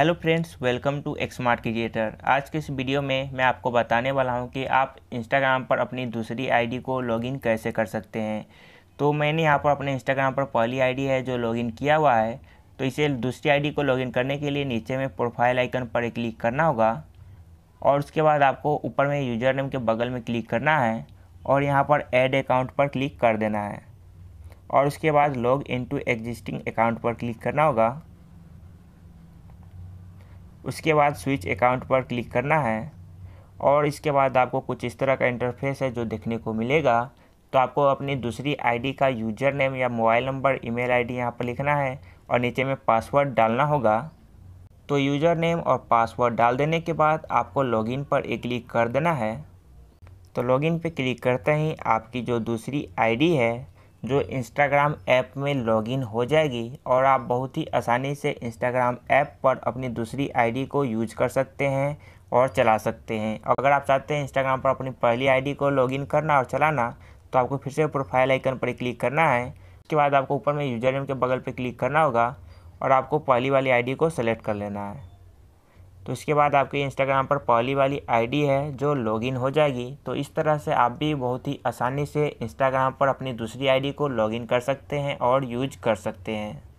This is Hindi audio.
hello friends welcome to Xmart creator आज के इस वीडियो में मैं आपको बताने वाला हूं कि आप इंस्टाग्राम पर अपनी दूसरी आईडी को लॉगिन कैसे कर सकते हैं तो मैंने यहां पर अपने इंस्टाग्राम पर पहली आईडी है जो लॉगिन किया हुआ है तो इसे दूसरी आईडी को लॉगिन करने के लिए नीचे में प्रोफाइल आइकन पर क्लिक करना होगा और उसके बाद आपको ऊपर में यूजर नेम के बगल में क्लिक करना है और यहाँ पर एड अकाउंट पर क्लिक कर देना है और उसके बाद log in to existing account पर क्लिक करना होगा उसके बाद स्विच अकाउंट पर क्लिक करना है और इसके बाद आपको कुछ इस तरह का इंटरफेस है जो देखने को मिलेगा तो आपको अपनी दूसरी आईडी का यूजर नेम या मोबाइल नंबर ईमेल आईडी यहाँ पर लिखना है और नीचे में पासवर्ड डालना होगा तो यूजर नेम और पासवर्ड डाल देने के बाद आपको लॉगिन पर एक क्लिक कर देना है तो लॉगिन पे क्लिक करते ही आपकी जो दूसरी आईडी है जो इंस्टाग्राम ऐप में लॉगिन हो जाएगी और आप बहुत ही आसानी से इंस्टाग्राम ऐप पर अपनी दूसरी आईडी को यूज कर सकते हैं और चला सकते हैं अगर आप चाहते हैं इंस्टाग्राम पर अपनी पहली आईडी को लॉगिन करना और चलाना तो आपको फिर से प्रोफाइल आइकन पर क्लिक करना है उसके बाद आपको ऊपर में यूजर नेम के बगल पर क्लिक करना होगा और आपको पहली वाली आई को सेलेक्ट कर लेना है तो इसके बाद आपकी इंस्टाग्राम पर पहली वाली आईडी है जो लॉगिन हो जाएगी तो इस तरह से आप भी बहुत ही आसानी से इंस्टाग्राम पर अपनी दूसरी आईडी को लॉगिन कर सकते हैं और यूज कर सकते हैं